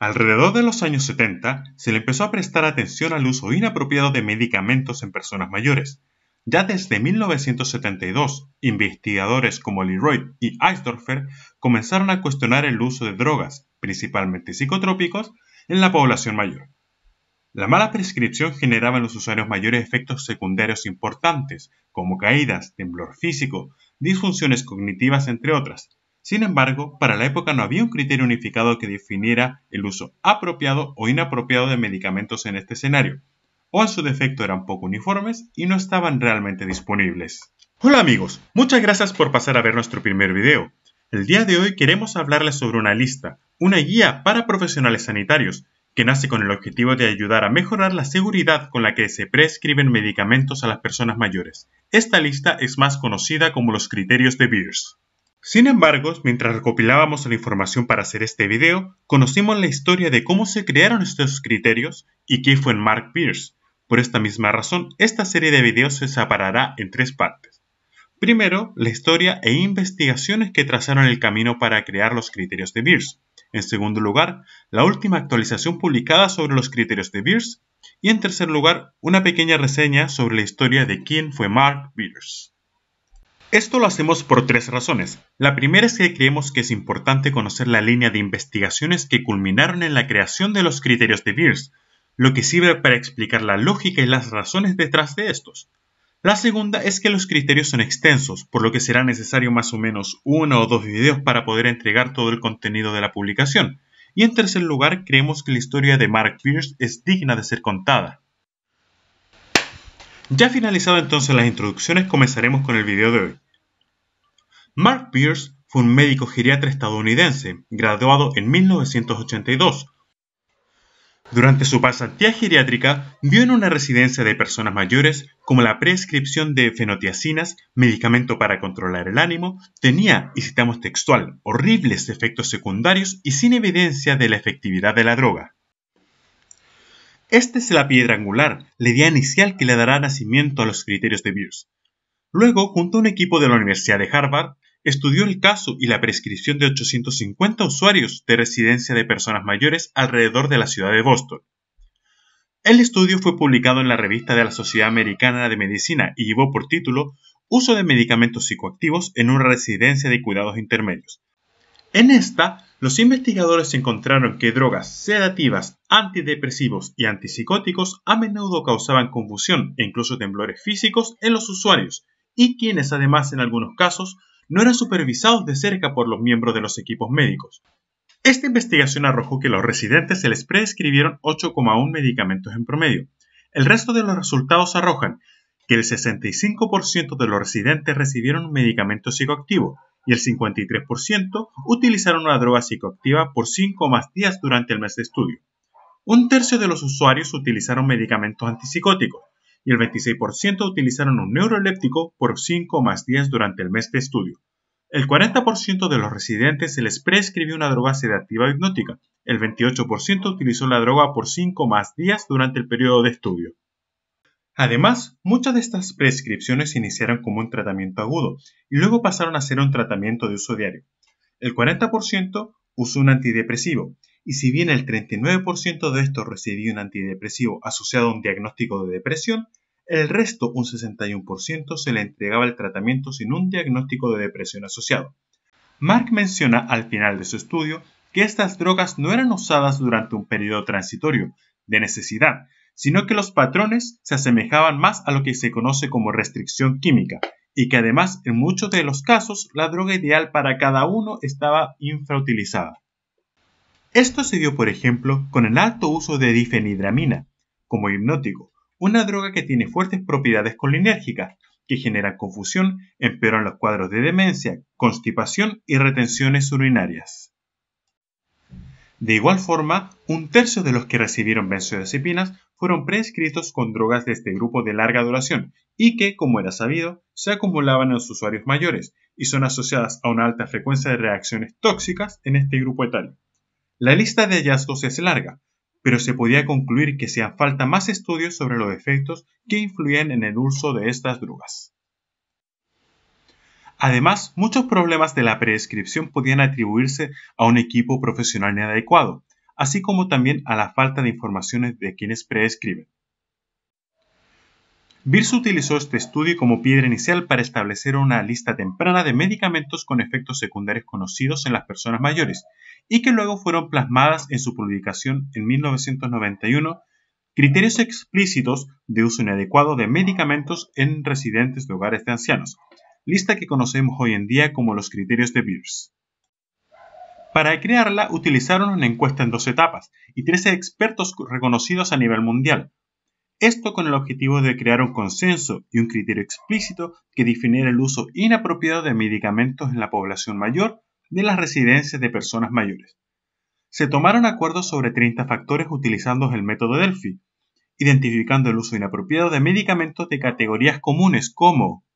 Alrededor de los años 70 se le empezó a prestar atención al uso inapropiado de medicamentos en personas mayores. Ya desde 1972, investigadores como Leroy y Eisdorfer comenzaron a cuestionar el uso de drogas, principalmente psicotrópicos, en la población mayor. La mala prescripción generaba en los usuarios mayores efectos secundarios importantes, como caídas, temblor físico, disfunciones cognitivas, entre otras, sin embargo, para la época no había un criterio unificado que definiera el uso apropiado o inapropiado de medicamentos en este escenario, o a su defecto eran poco uniformes y no estaban realmente disponibles. Hola amigos, muchas gracias por pasar a ver nuestro primer video. El día de hoy queremos hablarles sobre una lista, una guía para profesionales sanitarios, que nace con el objetivo de ayudar a mejorar la seguridad con la que se prescriben medicamentos a las personas mayores. Esta lista es más conocida como los criterios de Beers. Sin embargo, mientras recopilábamos la información para hacer este video, conocimos la historia de cómo se crearon estos criterios y quién fue Mark Pierce. Por esta misma razón, esta serie de videos se separará en tres partes. Primero, la historia e investigaciones que trazaron el camino para crear los criterios de Beers. En segundo lugar, la última actualización publicada sobre los criterios de Beers. Y en tercer lugar, una pequeña reseña sobre la historia de quién fue Mark Beers. Esto lo hacemos por tres razones. La primera es que creemos que es importante conocer la línea de investigaciones que culminaron en la creación de los criterios de Beers, lo que sirve para explicar la lógica y las razones detrás de estos. La segunda es que los criterios son extensos, por lo que será necesario más o menos uno o dos videos para poder entregar todo el contenido de la publicación. Y en tercer lugar, creemos que la historia de Mark Beers es digna de ser contada. Ya finalizado entonces las introducciones, comenzaremos con el video de hoy. Mark Pierce fue un médico geriatra estadounidense, graduado en 1982. Durante su pasantía geriátrica, vio en una residencia de personas mayores como la prescripción de fenotiacinas, medicamento para controlar el ánimo, tenía, y citamos textual, horribles efectos secundarios y sin evidencia de la efectividad de la droga. Esta es la piedra angular, la idea inicial que le dará nacimiento a los criterios de Beers. Luego, junto a un equipo de la Universidad de Harvard, estudió el caso y la prescripción de 850 usuarios de residencia de personas mayores alrededor de la ciudad de Boston. El estudio fue publicado en la revista de la Sociedad Americana de Medicina y llevó por título Uso de medicamentos psicoactivos en una residencia de cuidados intermedios, en esta, los investigadores encontraron que drogas sedativas, antidepresivos y antipsicóticos a menudo causaban confusión e incluso temblores físicos en los usuarios, y quienes además en algunos casos no eran supervisados de cerca por los miembros de los equipos médicos. Esta investigación arrojó que los residentes se les prescribieron 8,1 medicamentos en promedio. El resto de los resultados arrojan que el 65% de los residentes recibieron un medicamento psicoactivo, y el 53% utilizaron una droga psicoactiva por 5 o más días durante el mes de estudio. Un tercio de los usuarios utilizaron medicamentos antipsicóticos y el 26% utilizaron un neuroléptico por 5 o más días durante el mes de estudio. El 40% de los residentes se les prescribió una droga sedativa hipnótica. El 28% utilizó la droga por 5 más días durante el periodo de estudio. Además, muchas de estas prescripciones iniciaron como un tratamiento agudo y luego pasaron a ser un tratamiento de uso diario. El 40% usó un antidepresivo y si bien el 39% de estos recibió un antidepresivo asociado a un diagnóstico de depresión, el resto, un 61%, se le entregaba el tratamiento sin un diagnóstico de depresión asociado. Mark menciona al final de su estudio que estas drogas no eran usadas durante un periodo transitorio, de necesidad, sino que los patrones se asemejaban más a lo que se conoce como restricción química, y que además en muchos de los casos la droga ideal para cada uno estaba infrautilizada. Esto se dio, por ejemplo, con el alto uso de difenidramina como hipnótico, una droga que tiene fuertes propiedades colinérgicas, que generan confusión, empeoran los cuadros de demencia, constipación y retenciones urinarias. De igual forma, un tercio de los que recibieron benzodiazepinas fueron prescritos con drogas de este grupo de larga duración y que, como era sabido, se acumulaban en los usuarios mayores y son asociadas a una alta frecuencia de reacciones tóxicas en este grupo etario. La lista de hallazgos es larga, pero se podía concluir que se hacían falta más estudios sobre los efectos que influyen en el uso de estas drogas. Además, muchos problemas de la prescripción podían atribuirse a un equipo profesional inadecuado, así como también a la falta de informaciones de quienes prescriben. Birse utilizó este estudio como piedra inicial para establecer una lista temprana de medicamentos con efectos secundarios conocidos en las personas mayores y que luego fueron plasmadas en su publicación en 1991 Criterios explícitos de uso inadecuado de medicamentos en residentes de hogares de ancianos, lista que conocemos hoy en día como los criterios de Beers. Para crearla utilizaron una encuesta en dos etapas y 13 expertos reconocidos a nivel mundial. Esto con el objetivo de crear un consenso y un criterio explícito que definiera el uso inapropiado de medicamentos en la población mayor de las residencias de personas mayores. Se tomaron acuerdos sobre 30 factores utilizando el método Delphi, identificando el uso inapropiado de medicamentos de categorías comunes como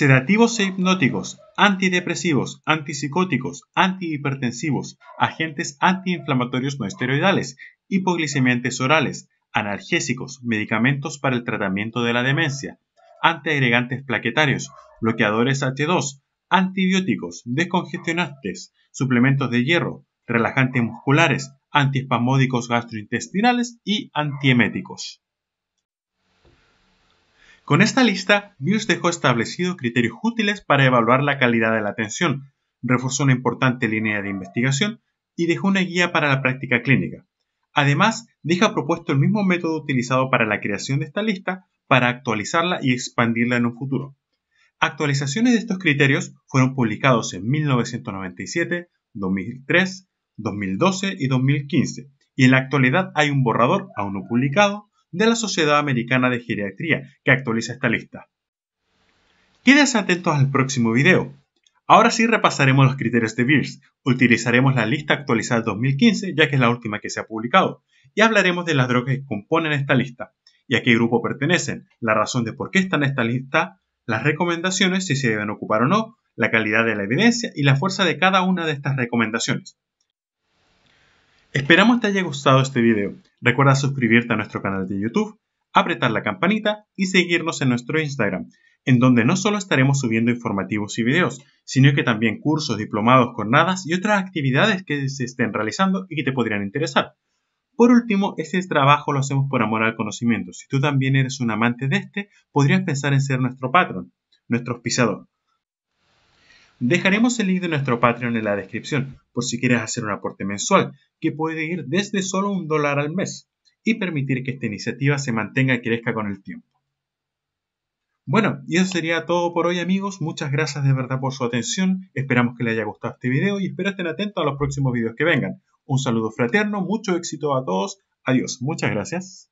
Sedativos e hipnóticos, antidepresivos, antipsicóticos, antihipertensivos, agentes antiinflamatorios no esteroidales, hipoglicemiantes orales, analgésicos, medicamentos para el tratamiento de la demencia, antiagregantes plaquetarios, bloqueadores H2, antibióticos, descongestionantes, suplementos de hierro, relajantes musculares, antiespasmódicos gastrointestinales y antieméticos. Con esta lista, Mills dejó establecidos criterios útiles para evaluar la calidad de la atención, reforzó una importante línea de investigación y dejó una guía para la práctica clínica. Además, deja propuesto el mismo método utilizado para la creación de esta lista para actualizarla y expandirla en un futuro. Actualizaciones de estos criterios fueron publicados en 1997, 2003, 2012 y 2015, y en la actualidad hay un borrador aún no publicado de la Sociedad Americana de Geriatría, que actualiza esta lista. Quédense atentos al próximo video. Ahora sí repasaremos los criterios de Beers, utilizaremos la lista actualizada 2015 ya que es la última que se ha publicado, y hablaremos de las drogas que componen esta lista, y a qué grupo pertenecen, la razón de por qué están en esta lista, las recomendaciones si se deben ocupar o no, la calidad de la evidencia y la fuerza de cada una de estas recomendaciones. Esperamos te haya gustado este video. Recuerda suscribirte a nuestro canal de YouTube, apretar la campanita y seguirnos en nuestro Instagram, en donde no solo estaremos subiendo informativos y videos, sino que también cursos, diplomados, jornadas y otras actividades que se estén realizando y que te podrían interesar. Por último, este trabajo lo hacemos por amor al conocimiento. Si tú también eres un amante de este, podrías pensar en ser nuestro patrón, nuestro auspiciador. Dejaremos el link de nuestro Patreon en la descripción por si quieres hacer un aporte mensual, que puede ir desde solo un dólar al mes y permitir que esta iniciativa se mantenga y crezca con el tiempo. Bueno, y eso sería todo por hoy amigos, muchas gracias de verdad por su atención, esperamos que les haya gustado este video y espero estén atentos a los próximos videos que vengan. Un saludo fraterno, mucho éxito a todos, adiós, muchas gracias.